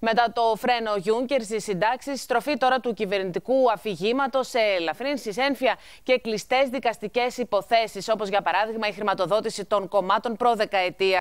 Μετά το φρένο Γιούγκερ στις συντάξεις, στροφή τώρα του κυβερνητικού αφηγήματος σε ελαφρύνσεις, ένφια και κλειστές δικαστικές υποθέσεις, όπως για παράδειγμα η χρηματοδότηση των κομμάτων δεκαετία.